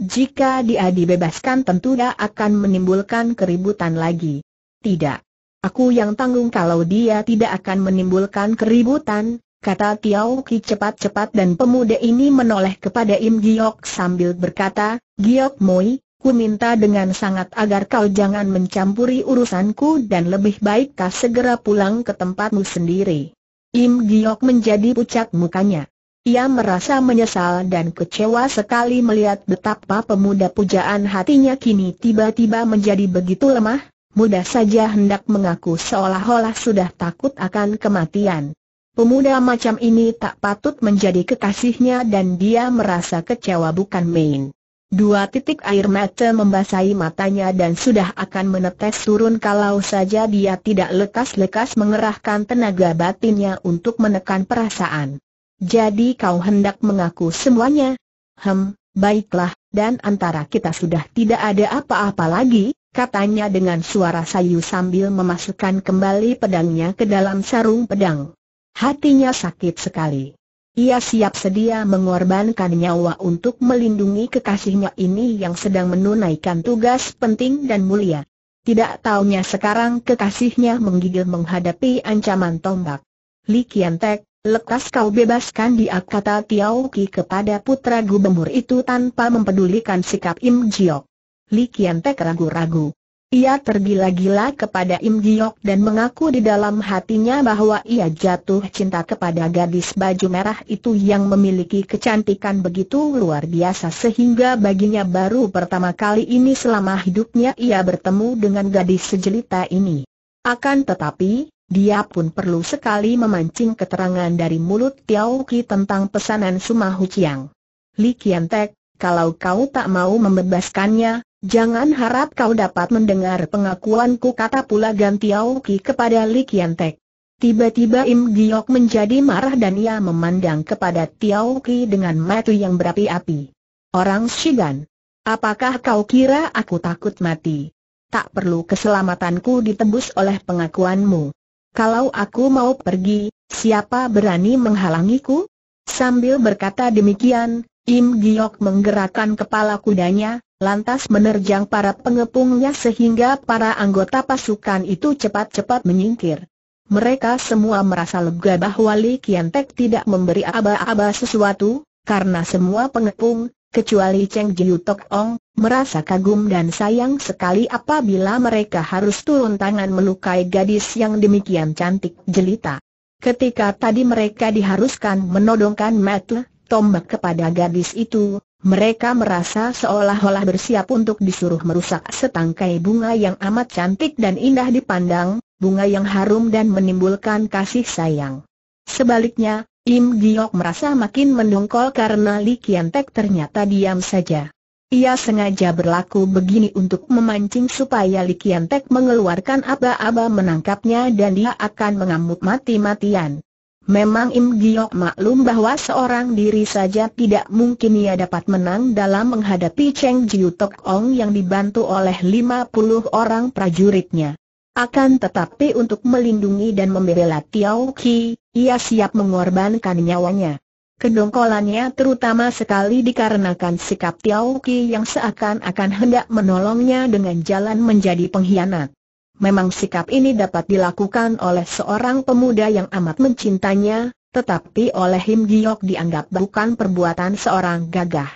Jika dia dibebaskan tentu dia akan menimbulkan keributan lagi. Tidak. Aku yang tanggung kalau dia tidak akan menimbulkan keributan, kata Tiao Ki cepat-cepat dan pemuda ini menoleh kepada Im Giok sambil berkata, Giok Moi, ku minta dengan sangat agar kau jangan mencampuri urusanku dan lebih baik kau segera pulang ke tempatmu sendiri. Im Giok menjadi pucat mukanya. Ia merasa menyesal dan kecewa sekali melihat betapa pemuda pujaan hatinya kini tiba-tiba menjadi begitu lemah, mudah saja hendak mengaku seolah-olah sudah takut akan kematian. Pemuda macam ini tak patut menjadi kekasihnya dan dia merasa kecewa bukan main. Dua titik air mata membasahi matanya dan sudah akan menetes turun kalau saja dia tidak lekas-lekas mengerahkan tenaga batinnya untuk menekan perasaan. Jadi kau hendak mengaku semuanya? Hem, baiklah, dan antara kita sudah tidak ada apa-apa lagi, katanya dengan suara sayu sambil memasukkan kembali pedangnya ke dalam sarung pedang. Hatinya sakit sekali. Ia siap sedia mengorbankan nyawa untuk melindungi kekasihnya ini yang sedang menunaikan tugas penting dan mulia. Tidak taunya sekarang kekasihnya menggigil menghadapi ancaman tombak. Li Kian Tek, lekas kau bebaskan dia kata Tiao Ki kepada putra gubernur itu tanpa mempedulikan sikap Im Jiok. Li Kian Tek ragu-ragu. Ia tergila-gila kepada Im Giok dan mengaku di dalam hatinya bahwa ia jatuh cinta kepada gadis baju merah itu yang memiliki kecantikan begitu luar biasa sehingga baginya baru pertama kali ini selama hidupnya ia bertemu dengan gadis sejelita ini. Akan tetapi, dia pun perlu sekali memancing keterangan dari mulut Tiao Ki tentang pesanan Sumahu Chiang. Li Kian Tek, kalau kau tak mau membebaskannya, Jangan harap kau dapat mendengar pengakuanku kata pula Gantiau Ki kepada Li Kiantek. Tiba-tiba Im Giok menjadi marah dan ia memandang kepada Tiau Ki dengan mata yang berapi-api. Orang Shigan, apakah kau kira aku takut mati? Tak perlu keselamatanku ditebus oleh pengakuanmu. Kalau aku mau pergi, siapa berani menghalangiku? Sambil berkata demikian, Im Giok menggerakkan kepala kudanya, lantas menerjang para pengepungnya sehingga para anggota pasukan itu cepat-cepat menyingkir. Mereka semua merasa lega bahwa Li Kian tidak memberi aba-aba sesuatu, karena semua pengepung, kecuali Cheng Jiu Tok Ong, merasa kagum dan sayang sekali apabila mereka harus turun tangan melukai gadis yang demikian cantik jelita. Ketika tadi mereka diharuskan menodongkan metle, tombak kepada gadis itu, mereka merasa seolah-olah bersiap untuk disuruh merusak setangkai bunga yang amat cantik dan indah dipandang, bunga yang harum dan menimbulkan kasih sayang. Sebaliknya, Im Giok merasa makin mendongkol karena Li Kian Tek ternyata diam saja. Ia sengaja berlaku begini untuk memancing supaya Li Kian Tek mengeluarkan aba-aba menangkapnya dan dia akan mengamuk mati-matian. Memang Im Giok maklum bahwa seorang diri saja tidak mungkin ia dapat menang dalam menghadapi Cheng Jiu Tok Ong yang dibantu oleh 50 orang prajuritnya. Akan tetapi untuk melindungi dan membela Tiao Ki, ia siap mengorbankan nyawanya. Kedongkolannya terutama sekali dikarenakan sikap Tiao Ki yang seakan-akan hendak menolongnya dengan jalan menjadi pengkhianat. Memang sikap ini dapat dilakukan oleh seorang pemuda yang amat mencintanya, tetapi oleh Him Giok dianggap bukan perbuatan seorang gagah.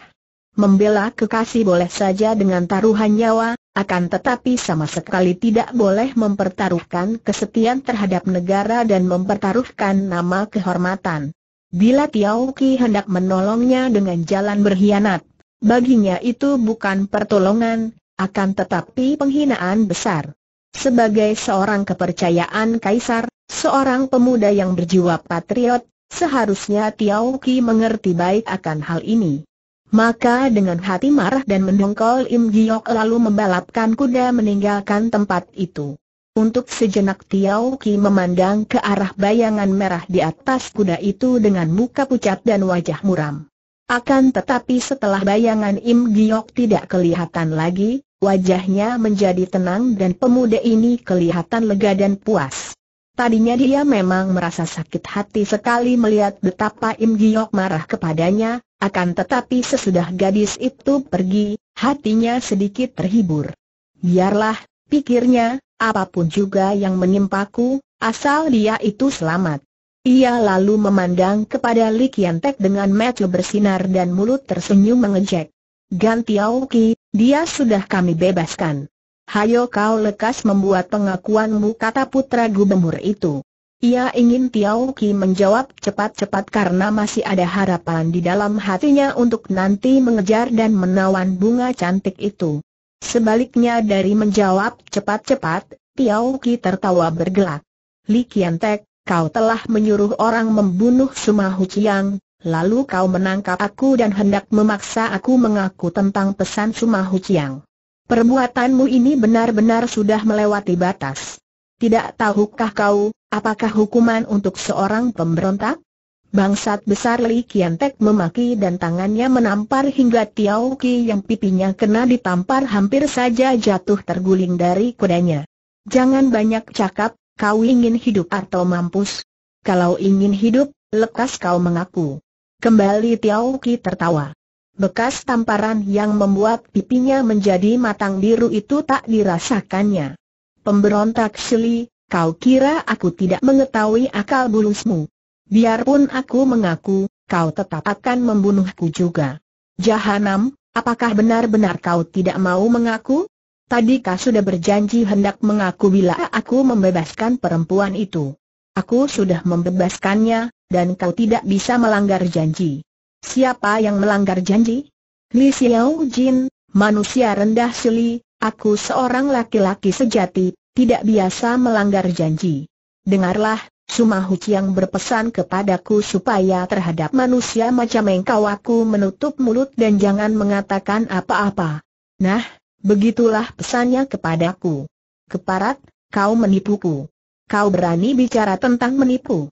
Membela kekasih boleh saja dengan taruhan nyawa, akan tetapi sama sekali tidak boleh mempertaruhkan kesetiaan terhadap negara dan mempertaruhkan nama kehormatan. Bila Tiao Ki hendak menolongnya dengan jalan berkhianat, baginya itu bukan pertolongan, akan tetapi penghinaan besar. Sebagai seorang kepercayaan kaisar, seorang pemuda yang berjiwa patriot, seharusnya Tiao Ki mengerti baik akan hal ini. Maka dengan hati marah dan mendongkol Im Giok lalu membalapkan kuda meninggalkan tempat itu. Untuk sejenak Tiao Ki memandang ke arah bayangan merah di atas kuda itu dengan muka pucat dan wajah muram. Akan tetapi setelah bayangan Im Giok tidak kelihatan lagi, Wajahnya menjadi tenang dan pemuda ini kelihatan lega dan puas. Tadinya dia memang merasa sakit hati sekali melihat betapa Im Giok marah kepadanya, akan tetapi sesudah gadis itu pergi, hatinya sedikit terhibur. Biarlah, pikirnya, apapun juga yang menimpaku, asal dia itu selamat. Ia lalu memandang kepada Li Kian Tek dengan mata bersinar dan mulut tersenyum mengejek. Gan Tiao Ki, dia sudah kami bebaskan. Hayo kau lekas membuat pengakuanmu kata putra gubernur itu. Ia ingin Tiao Ki menjawab cepat-cepat karena masih ada harapan di dalam hatinya untuk nanti mengejar dan menawan bunga cantik itu. Sebaliknya dari menjawab cepat-cepat, Tiao Ki tertawa bergelak. Li Kian Tek, kau telah menyuruh orang membunuh Sumahu Chiang, lalu kau menangkap aku dan hendak memaksa aku mengaku tentang pesan Sumahu Chiang. Perbuatanmu ini benar-benar sudah melewati batas. Tidak tahukah kau, apakah hukuman untuk seorang pemberontak? Bangsat besar Li Tek memaki dan tangannya menampar hingga Tiao Ki yang pipinya kena ditampar hampir saja jatuh terguling dari kudanya. Jangan banyak cakap, kau ingin hidup atau mampus? Kalau ingin hidup, lekas kau mengaku. Kembali Tiao Ki tertawa. Bekas tamparan yang membuat pipinya menjadi matang biru itu tak dirasakannya. Pemberontak Shili, kau kira aku tidak mengetahui akal bulusmu. Biarpun aku mengaku, kau tetap akan membunuhku juga. Jahanam, apakah benar-benar kau tidak mau mengaku? Tadi kau sudah berjanji hendak mengaku bila aku membebaskan perempuan itu. Aku sudah membebaskannya, dan kau tidak bisa melanggar janji. Siapa yang melanggar janji? Li Xiao Jin, manusia rendah sili, aku seorang laki-laki sejati, tidak biasa melanggar janji. Dengarlah, Hu Chiang berpesan kepadaku supaya terhadap manusia macam engkau aku menutup mulut dan jangan mengatakan apa-apa. Nah, begitulah pesannya kepadaku. Keparat, kau menipuku. Kau berani bicara tentang menipu.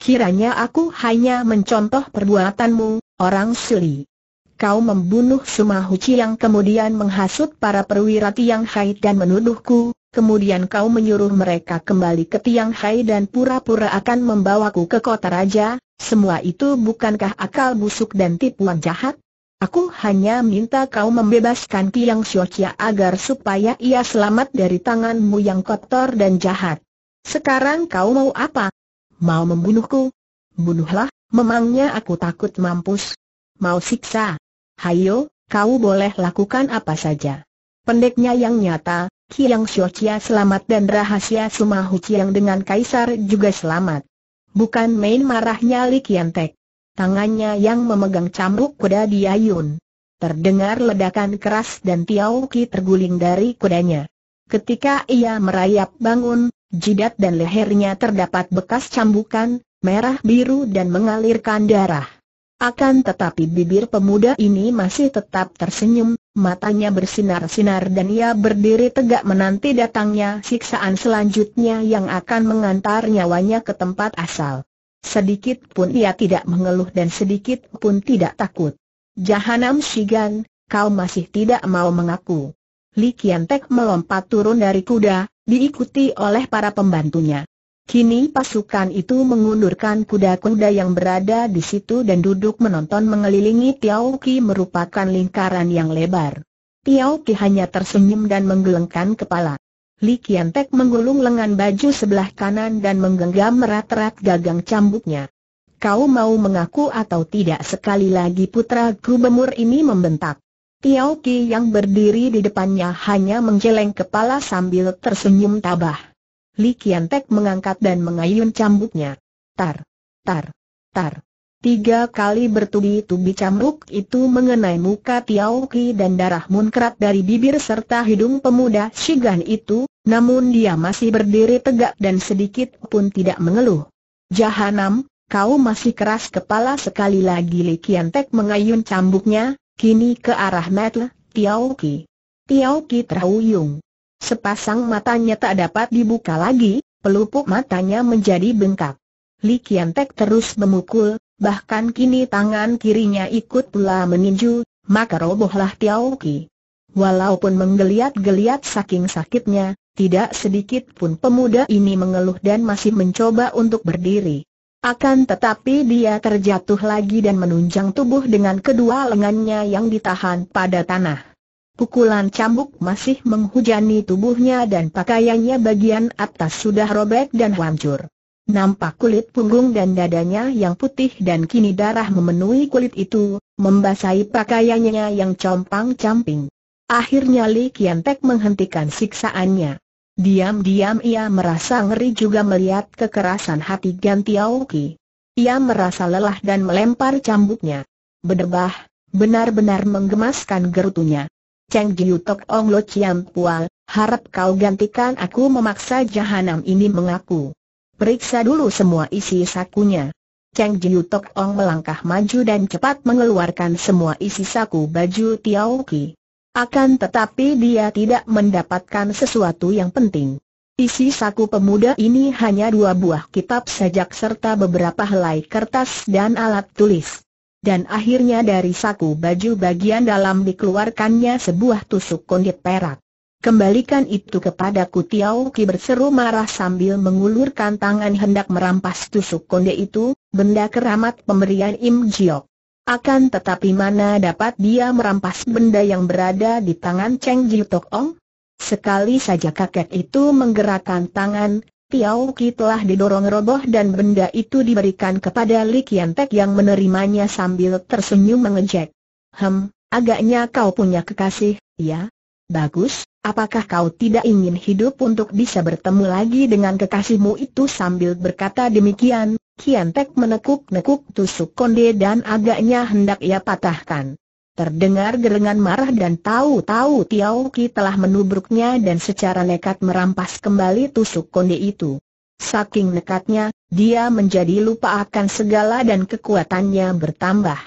Kiranya aku hanya mencontoh perbuatanmu, orang Suli. Kau membunuh Sumahuci yang kemudian menghasut para perwira Tiang Hai dan menuduhku, kemudian kau menyuruh mereka kembali ke Tiang Hai dan pura-pura akan membawaku ke kota raja, semua itu bukankah akal busuk dan tipuan jahat? Aku hanya minta kau membebaskan Tiang Xiochia agar supaya ia selamat dari tanganmu yang kotor dan jahat. Sekarang kau mau apa? Mau membunuhku? Bunuhlah, memangnya aku takut mampus. Mau siksa? Hayo, kau boleh lakukan apa saja. Pendeknya yang nyata, Kiang Xiochia selamat dan rahasia Sumahu Chiang dengan Kaisar juga selamat. Bukan main marahnya Li Kiantek. Tangannya yang memegang cambuk kuda diayun. Terdengar ledakan keras dan Tiao Ki terguling dari kudanya. Ketika ia merayap bangun, jidat dan lehernya terdapat bekas cambukan, merah biru dan mengalirkan darah. Akan tetapi bibir pemuda ini masih tetap tersenyum, matanya bersinar-sinar dan ia berdiri tegak menanti datangnya siksaan selanjutnya yang akan mengantar nyawanya ke tempat asal. Sedikit pun ia tidak mengeluh dan sedikit pun tidak takut. Jahanam Shigan, kau masih tidak mau mengaku. Li Kiantek melompat turun dari kuda, diikuti oleh para pembantunya. Kini pasukan itu mengundurkan kuda-kuda yang berada di situ dan duduk menonton mengelilingi Tiao Ki merupakan lingkaran yang lebar. Tiao Ki hanya tersenyum dan menggelengkan kepala. Li Kiantek menggulung lengan baju sebelah kanan dan menggenggam merat-rat gagang cambuknya. Kau mau mengaku atau tidak sekali lagi putraku bemur ini membentak. Piao Ki yang berdiri di depannya hanya menjeleng kepala sambil tersenyum tabah. Li Kian Tek mengangkat dan mengayun cambuknya. Tar, tar, tar. Tiga kali bertubi-tubi cambuk itu mengenai muka Tiao Ki dan darah munkrat dari bibir serta hidung pemuda Shigan itu, namun dia masih berdiri tegak dan sedikit pun tidak mengeluh. Jahanam, kau masih keras kepala sekali lagi Li Kian Tek mengayun cambuknya, Kini ke arah Metle, Tiao Ki. Tiao Ki terhuyung. Sepasang matanya tak dapat dibuka lagi, pelupuk matanya menjadi bengkak. Li Kian terus memukul, bahkan kini tangan kirinya ikut pula meninju, maka robohlah Tiao Ki. Walaupun menggeliat-geliat saking sakitnya, tidak sedikit pun pemuda ini mengeluh dan masih mencoba untuk berdiri. Akan tetapi dia terjatuh lagi dan menunjang tubuh dengan kedua lengannya yang ditahan pada tanah. Pukulan cambuk masih menghujani tubuhnya dan pakaiannya bagian atas sudah robek dan hancur. Nampak kulit punggung dan dadanya yang putih dan kini darah memenuhi kulit itu, membasahi pakaiannya yang compang-camping. Akhirnya Li Kian Tek menghentikan siksaannya. Diam-diam ia merasa ngeri juga melihat kekerasan hati ganti Aoki. Ia merasa lelah dan melempar cambuknya. Berdebah, benar-benar menggemaskan gerutunya. Cheng Jiu Tok Ong Lo Chiam Pual, harap kau gantikan aku memaksa jahanam ini mengaku. Periksa dulu semua isi sakunya. Cheng Jiu Tok Ong melangkah maju dan cepat mengeluarkan semua isi saku baju Tiao Ki. Akan tetapi dia tidak mendapatkan sesuatu yang penting. Isi saku pemuda ini hanya dua buah kitab sajak serta beberapa helai kertas dan alat tulis. Dan akhirnya dari saku baju bagian dalam dikeluarkannya sebuah tusuk kondit perak. Kembalikan itu kepada Tiau Ki berseru marah sambil mengulurkan tangan hendak merampas tusuk konde itu, benda keramat pemberian Im Jiok. Akan tetapi mana dapat dia merampas benda yang berada di tangan Cheng Ji Tok Ong? Sekali saja kakek itu menggerakkan tangan, Tiao Ki telah didorong roboh dan benda itu diberikan kepada Li Kian Tek yang menerimanya sambil tersenyum mengejek. Hem, agaknya kau punya kekasih, ya? Bagus, apakah kau tidak ingin hidup untuk bisa bertemu lagi dengan kekasihmu itu sambil berkata demikian, Kian Pek menekuk-nekuk tusuk konde dan agaknya hendak ia patahkan. Terdengar gerengan marah dan tahu-tahu Tiao Ki telah menubruknya dan secara nekat merampas kembali tusuk konde itu. Saking nekatnya, dia menjadi lupa akan segala dan kekuatannya bertambah.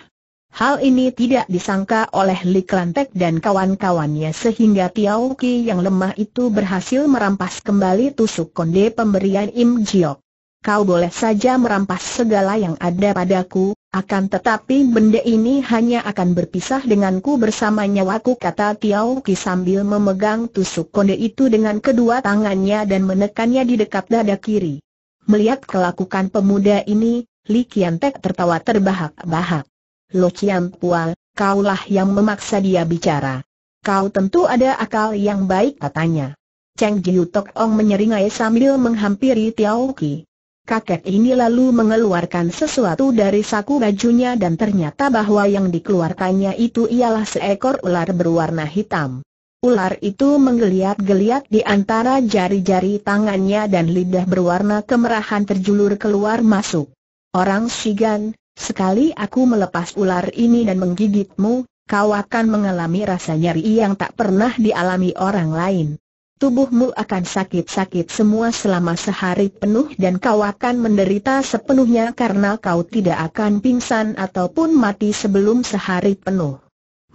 Hal ini tidak disangka oleh Li Klantek dan kawan-kawannya sehingga Tiao Ki yang lemah itu berhasil merampas kembali tusuk konde pemberian Im Jiok kau boleh saja merampas segala yang ada padaku, akan tetapi benda ini hanya akan berpisah denganku bersama nyawaku kata Tiao Ki sambil memegang tusuk konde itu dengan kedua tangannya dan menekannya di dekat dada kiri. Melihat kelakuan pemuda ini, Li Kian Tek tertawa terbahak-bahak. Lo Kian Pual, kaulah yang memaksa dia bicara. Kau tentu ada akal yang baik katanya. Cheng Jiu Tok Ong menyeringai sambil menghampiri Tiao Ki. Kakek ini lalu mengeluarkan sesuatu dari saku bajunya dan ternyata bahwa yang dikeluarkannya itu ialah seekor ular berwarna hitam. Ular itu menggeliat-geliat di antara jari-jari tangannya dan lidah berwarna kemerahan terjulur keluar masuk. Orang Shigan, sekali aku melepas ular ini dan menggigitmu, kau akan mengalami rasa nyeri yang tak pernah dialami orang lain tubuhmu akan sakit-sakit semua selama sehari penuh dan kau akan menderita sepenuhnya karena kau tidak akan pingsan ataupun mati sebelum sehari penuh.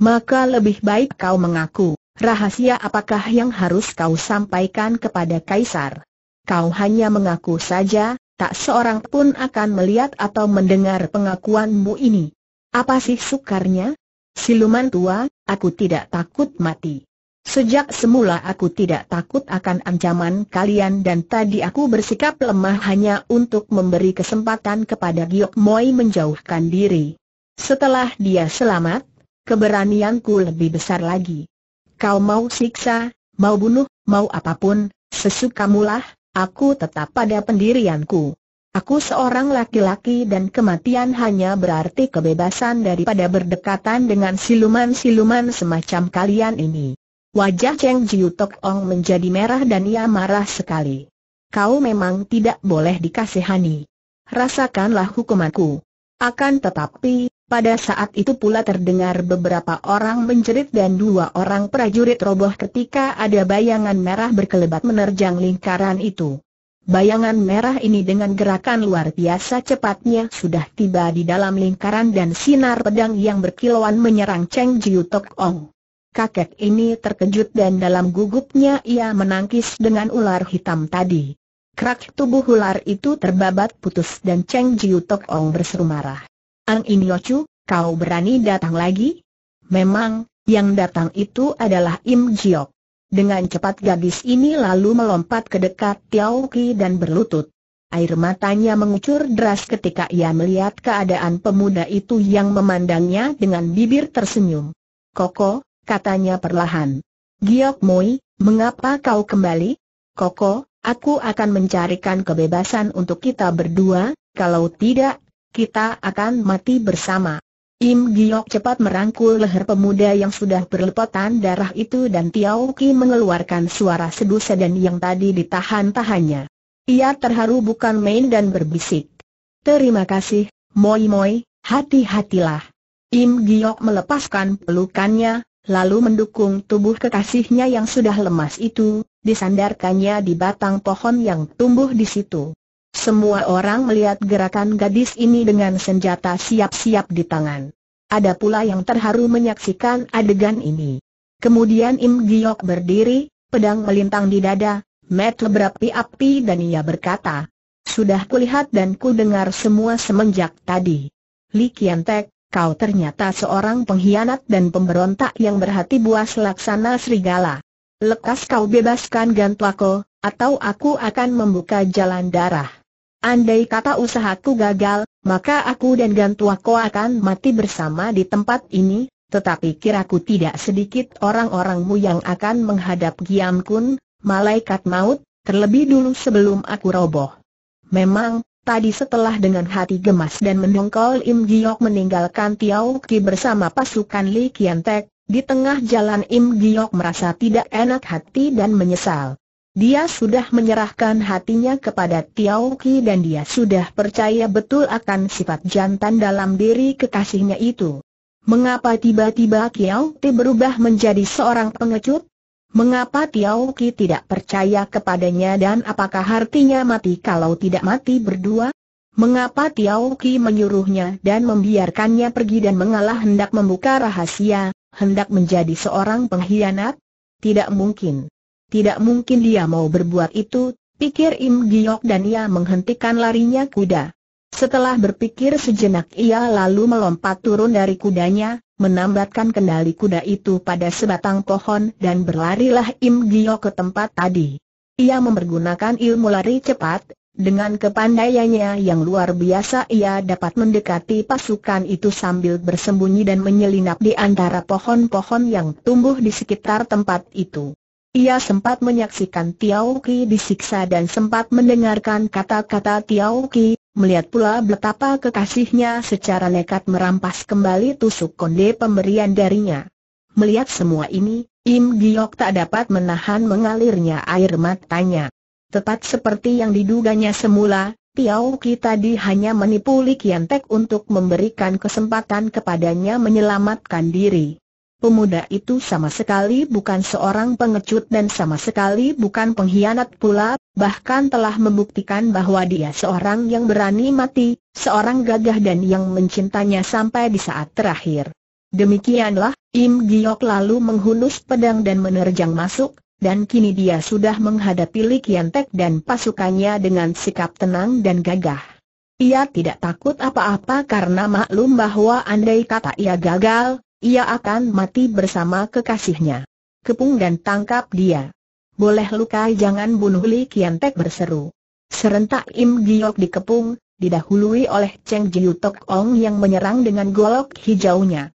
Maka lebih baik kau mengaku, rahasia apakah yang harus kau sampaikan kepada Kaisar? Kau hanya mengaku saja, tak seorang pun akan melihat atau mendengar pengakuanmu ini. Apa sih sukarnya? Siluman tua, aku tidak takut mati. Sejak semula aku tidak takut akan ancaman kalian dan tadi aku bersikap lemah hanya untuk memberi kesempatan kepada Giok Moi menjauhkan diri. Setelah dia selamat, keberanianku lebih besar lagi. Kau mau siksa, mau bunuh, mau apapun, sesukamulah, aku tetap pada pendirianku. Aku seorang laki-laki dan kematian hanya berarti kebebasan daripada berdekatan dengan siluman-siluman semacam kalian ini. Wajah Cheng Jiu Tok Ong menjadi merah dan ia marah sekali. Kau memang tidak boleh dikasihani. Rasakanlah hukumanku. Akan tetapi, pada saat itu pula terdengar beberapa orang menjerit dan dua orang prajurit roboh ketika ada bayangan merah berkelebat menerjang lingkaran itu. Bayangan merah ini dengan gerakan luar biasa cepatnya sudah tiba di dalam lingkaran dan sinar pedang yang berkilauan menyerang Cheng Jiu Tok Ong kakek ini terkejut dan dalam gugupnya ia menangkis dengan ular hitam tadi. Kerak tubuh ular itu terbabat putus dan Cheng Jiu Tok Ong berseru marah. Ang In Chu, kau berani datang lagi? Memang, yang datang itu adalah Im Jiok. Dengan cepat gadis ini lalu melompat ke dekat Tiao Ki dan berlutut. Air matanya mengucur deras ketika ia melihat keadaan pemuda itu yang memandangnya dengan bibir tersenyum. Koko, katanya perlahan. Giok Moi, mengapa kau kembali? Koko, aku akan mencarikan kebebasan untuk kita berdua, kalau tidak, kita akan mati bersama. Im Giok cepat merangkul leher pemuda yang sudah berlepotan darah itu dan Tiao Ki mengeluarkan suara seduh sedan yang tadi ditahan-tahannya. Ia terharu bukan main dan berbisik. Terima kasih, Moi Moi, hati-hatilah. Im Giok melepaskan pelukannya, lalu mendukung tubuh kekasihnya yang sudah lemas itu, disandarkannya di batang pohon yang tumbuh di situ. Semua orang melihat gerakan gadis ini dengan senjata siap-siap di tangan. Ada pula yang terharu menyaksikan adegan ini. Kemudian Im Giok berdiri, pedang melintang di dada, Matt berapi-api dan ia berkata, Sudah kulihat dan kudengar semua semenjak tadi. Li Kian Tek, kau ternyata seorang pengkhianat dan pemberontak yang berhati buas laksana serigala. Lekas kau bebaskan Gantlako, atau aku akan membuka jalan darah. Andai kata usahaku gagal, maka aku dan Gantlako akan mati bersama di tempat ini, tetapi kira kiraku tidak sedikit orang-orangmu yang akan menghadap Giam Kun, malaikat maut, terlebih dulu sebelum aku roboh. Memang, Tadi setelah dengan hati gemas dan mendongkol Im Giok meninggalkan Tiao Ki bersama pasukan Li Kian Tek, di tengah jalan Im Giok merasa tidak enak hati dan menyesal. Dia sudah menyerahkan hatinya kepada Tiao Ki dan dia sudah percaya betul akan sifat jantan dalam diri kekasihnya itu. Mengapa tiba-tiba Kiao Ti berubah menjadi seorang pengecut? Mengapa Tiao Ki tidak percaya kepadanya dan apakah artinya mati kalau tidak mati berdua? Mengapa Tiao Ki menyuruhnya dan membiarkannya pergi dan mengalah hendak membuka rahasia, hendak menjadi seorang pengkhianat? Tidak mungkin. Tidak mungkin dia mau berbuat itu, pikir Im Giok dan ia menghentikan larinya kuda. Setelah berpikir sejenak ia lalu melompat turun dari kudanya, menambatkan kendali kuda itu pada sebatang pohon dan berlarilah Im Gio ke tempat tadi. Ia mempergunakan ilmu lari cepat, dengan kepandaiannya yang luar biasa ia dapat mendekati pasukan itu sambil bersembunyi dan menyelinap di antara pohon-pohon yang tumbuh di sekitar tempat itu. Ia sempat menyaksikan Tiauki disiksa dan sempat mendengarkan kata-kata Tiauki melihat pula betapa kekasihnya secara nekat merampas kembali tusuk konde pemberian darinya. Melihat semua ini, Im Giok tak dapat menahan mengalirnya air matanya. Tepat seperti yang diduganya semula, Tiau Ki tadi hanya menipu Li Kian Tek untuk memberikan kesempatan kepadanya menyelamatkan diri. Pemuda itu sama sekali bukan seorang pengecut dan sama sekali bukan pengkhianat pula, bahkan telah membuktikan bahwa dia seorang yang berani mati, seorang gagah dan yang mencintanya sampai di saat terakhir. Demikianlah, Im Giok lalu menghunus pedang dan menerjang masuk, dan kini dia sudah menghadapi Li Kiantek dan pasukannya dengan sikap tenang dan gagah. Ia tidak takut apa-apa karena maklum bahwa andai kata ia gagal, ia akan mati bersama kekasihnya. Kepung dan tangkap dia. Boleh luka, jangan bunuh Li Kian Tek berseru. Serentak Im Giok dikepung, didahului oleh Cheng Jiu Tok Ong yang menyerang dengan golok hijaunya.